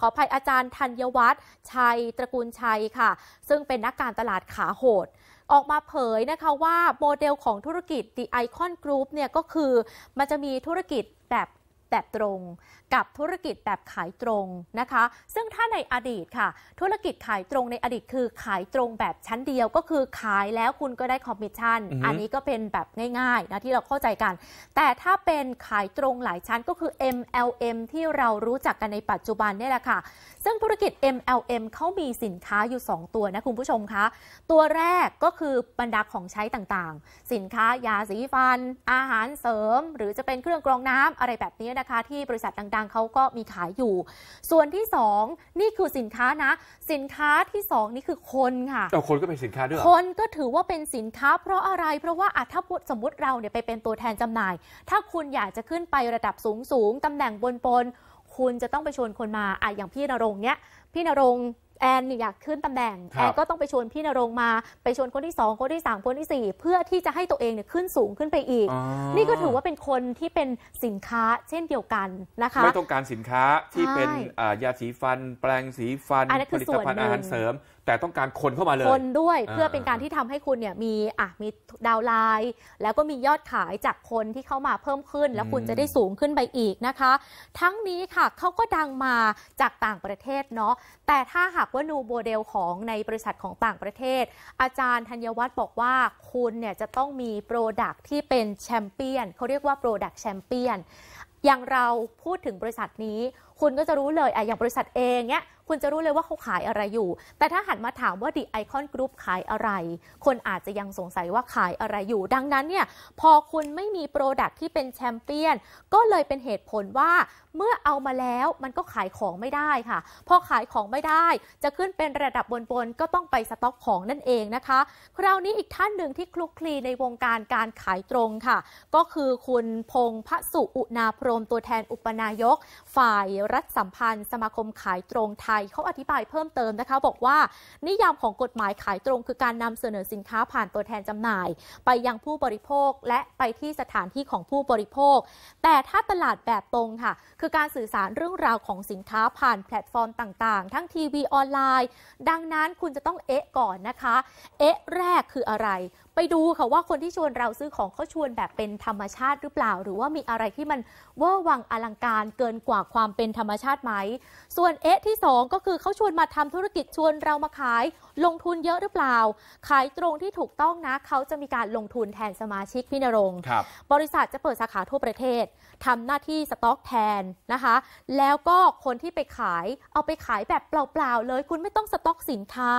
ขออภัยอาจารย์ธัญวัฒน์ชัยตระกูลชัยค่ะ ซึ่งเป็นนักการตลาดขาโหด ออกมาเผยนะคะว่าโมเดลของธุรกิจ The Icon Group เนี่ยก็คือมันจะมีธุรกิจแบบแบบตรงกับธุรกิจแบบขายตรงนะคะ ซึ่งถ้าในอดีตค่ะธุรกิจขายตรงในอดีตคือขายตรงแบบชั้นเดียวก็คือขายแล้วคุณก็ได้คอมมิชชั่นอันนี้ก็เป็นแบบง่ายๆนะที่เราเข้าใจกัน แต่ถ้าเป็นขายตรงหลายชั้นก็คือ MLM ที่เรารู้จักกันในปัจจุบันนี่แหละค่ะซึ่งธุรกิจ MLM เขามีสินค้าอยู่ 2 ตัวนะ คุณผู้ชมคะ ตัวแรกก็คือบรรดาของใช้ต่างๆ สินค้ายาสีฟัน อาหารเสริม หรือจะเป็นเครื่องกรองน้ำอะไรแบบนี้นะนะคะที่บริษัทดังๆ เขาก็มีขายอยู่ ส่วนที่ 2 นี่คือสินค้านะ สินค้าที่ 2 นี่คือคนค่ะเอาคนก็เป็นสินค้าด้วย คนก็ถือว่าเป็นสินค้า เพราะอะไร เพราะว่าอาถ้าสมมติเราเนี่ยไปเป็นตัวแทนจำหน่าย ถ้าคุณอยากจะขึ้นไประดับสูงๆตํตำแหน่งบนๆ คุณจะต้องไปชวนคนมาอ่ะอย่างพี่นรงเนี้ยพี่นรงแอนอยากขึ้นตำแหน่ง แอนก็ต้องไปชวนพี่นรงมา ไปชวนคนที่ 2 คนที่ 3 คนที่ 4 เพื่อที่จะให้ตัวเองเนี่ยขึ้นสูงขึ้นไปอีก นี่ก็ถือว่าเป็นคนที่เป็นสินค้าเช่นเดียวกันนะคะ ไม่ต้องการสินค้าที่เป็นยาสีฟัน แปรงสีฟัน ผลิตภัณฑ์อาหารเสริมแต่ต้องการคนเข้ามาเลย คนด้วยเพื่อเป็นการที่ทำให้คุณเนี่ยมีอ่ะมีดาวไลน์แล้วก็มียอดขายจากคนที่เข้ามาเพิ่มขึ้น แล้วคุณจะได้สูงขึ้นไปอีกนะคะ ทั้งนี้ค่ะเขาก็ดังมาจากต่างประเทศเนาะแต่ถ้าหากว่านูโมเดลของในบริษัทของต่างประเทศ อาจารย์ธัญวัฒน์บอกว่าคุณเนี่ยจะต้องมีโปรดักที่เป็นแชมเปี้ยนเขาเรียกว่าโปรดักแชมเปี้ยนอย่างเราพูดถึงบริษัทนี้ คุณก็จะรู้เลยอะอย่างบริษัทเองเนี้ยคุณจะรู้เลยว่าเขาขายอะไรอยู่ แต่ถ้าหันมาถามว่าดิไอคอนกรุ๊ปขายอะไร คนอาจจะยังสงสัยว่าขายอะไรอยู่ ดังนั้นเนี่ยพอคุณไม่มีโปรดักที่เป็นแชมเปี้ยน ก็เลยเป็นเหตุผลว่า เมื่อเอามาแล้วมันก็ขายของไม่ได้ค่ะ พอขายของไม่ได้ จะขึ้นเป็นระดับบนๆ ก็ต้องไปสต็อกของนั่นเองนะคะ คราวนี้อีกท่านหนึ่งที่คลุกคลีในวงการการขายตรงค่ะ ก็คือคุณพงพระสุอุณาพรม ตัวแทนอุปนายก ฝ่ายรัฐสัมพันธ์ สมาคมขายตรงไทยเขาอธิบายเพิ่มเติมนะคะ บอกว่านิยามของกฎหมายขายตรง คือการนำเสนอสินค้าผ่านตัวแทนจำหน่าย ไปยังผู้บริโภคและไปที่สถานที่ของผู้บริโภค แต่ถ้าตลาดแบบตรงค่ะคือการสื่อสารเรื่องราวของสินค้าผ่านแพลตฟอร์มต่าง ๆ ทั้งทีวีออนไลน์ ดังนั้นคุณจะต้องเอ๊ะก่อนนะคะเอ๊ะแรกคืออะไรไปดูค่ะว่าคนที่ชวนเราซื้อของเขาชวนแบบเป็นธรรมชาติหรือเปล่า หรือว่ามีอะไรที่มันเวอร์วังอลังการเกินกว่าความเป็นธรรมชาติไหมส่วนเอ๊ะที่2 ก็คือเขาชวนมาทำธุรกิจชวนเรามาขายลงทุนเยอะหรือเปล่า ขายตรงที่ถูกต้องนะเขาจะมีการลงทุนแทนสมาชิกพี่นรงครับบริษัทจะเปิดสาขาทั่วประเทศ ทำหน้าที่สต็อกแทนนะคะแล้วก็คนที่ไปขายเอาไปขายแบบเปล่าๆเลยคุณไม่ต้องสต็อกสินค้า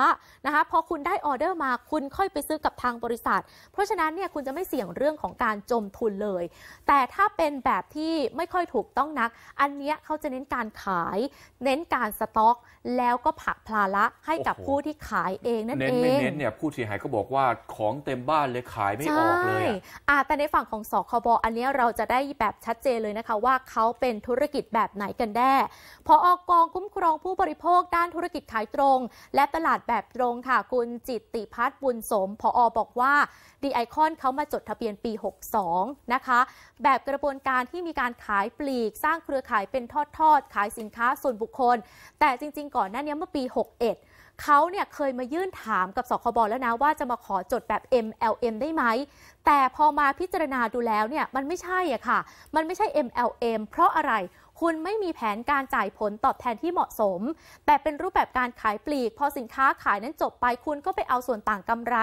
นะคะพอคุณได้ออเดอร์มาคุณค่อยไปซื้อกับทางบริษัทษัทเพราะฉะนั้นเนี่ยคุณจะไม่เสี่ยงเรื่องของการจมทุนเลย แต่ถ้าเป็นแบบที่ไม่ค่อยถูกต้องนัก อันเนี้ยเขาจะเน้นการขาย เน้นการสต็อกแล้วก็ผักพลาละให้กับผู้ที่ขายเอง นั่นเองเน้นไม่เน้นเนี่ยผู้เสียหายก็บอกว่าของเต็มบ้านเลยขายไม่ออกเลยอ่ะแต่ในฝั่งของสคบอันนี้เราจะได้แบบชัดเจนเลยนะคะ ว่าเขาเป็นธุรกิจแบบไหนกันแน่พอออกองคุ้มครองผู้บริโภคด้านธุรกิจขายตรง และตลาดแบบตรงค่ะ คุณจิตติพัฒน์บุญสมพออบอกว่าาดีไอคอนเขามาจดทะเบียนปี 62 นะคะ แบบกระบวนการที่มีการขายปลีกสร้างเครือข่ายเป็นทอดๆ ขายสินค้าส่วนบุคคล แต่จริง ๆ ก่อนหน้านี้เมื่อปี 61 เขาเนี่ยเคยมายื่นถามกับสคบแล้วนะ ว่าจะมาขอจดแบบ MLM ได้ไหม แต่พอมาพิจารณาดูแล้วเนี่ยมันไม่ใช่อะค่ะ มันไม่ใช่ MLM เพราะอะไรคุณไม่มีแผนการจ่ายผลตอบแทนที่เหมาะสม แต่เป็นรูปแบบการขายปลีก พอสินค้าขายนั้นจบไป คุณก็ไปเอาส่วนต่างกำไร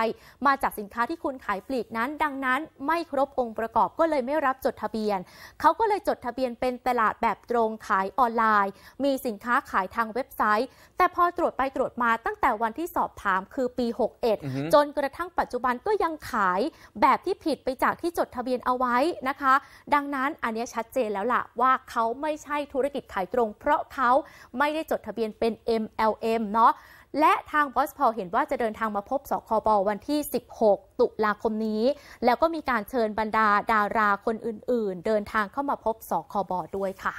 มาจากสินค้าที่คุณขายปลีกนั้น ดังนั้นไม่ครบองค์ประกอบก็เลยไม่รับจดทะเบียน เขาก็เลยจดทะเบียนเป็นตลาดแบบตรงขายออนไลน์ มีสินค้าขายทางเว็บไซต์ แต่พอตรวจไปตรวจมาตั้งแต่วันที่สอบถามคือปี 61 จนกระทั่งปัจจุบันก็ยังขายแบบที่ผิดไปจากที่จดทะเบียนเอาไว้นะคะ ดังนั้นอันนี้ชัดเจนแล้วล่ะว่าเขาไม่ใช่ธุรกิจขายตรงเพราะเขาไม่ได้จดทะเบียนเป็น MLM เนาะและทางบอสพอลเห็นว่าจะเดินทางมาพบสคบวันที่ 16 ตุลาคมนี้ แล้วก็มีการเชิญบรรดาดาราคนอื่น ๆ เดินทางเข้ามาพบสคบด้วยค่ะ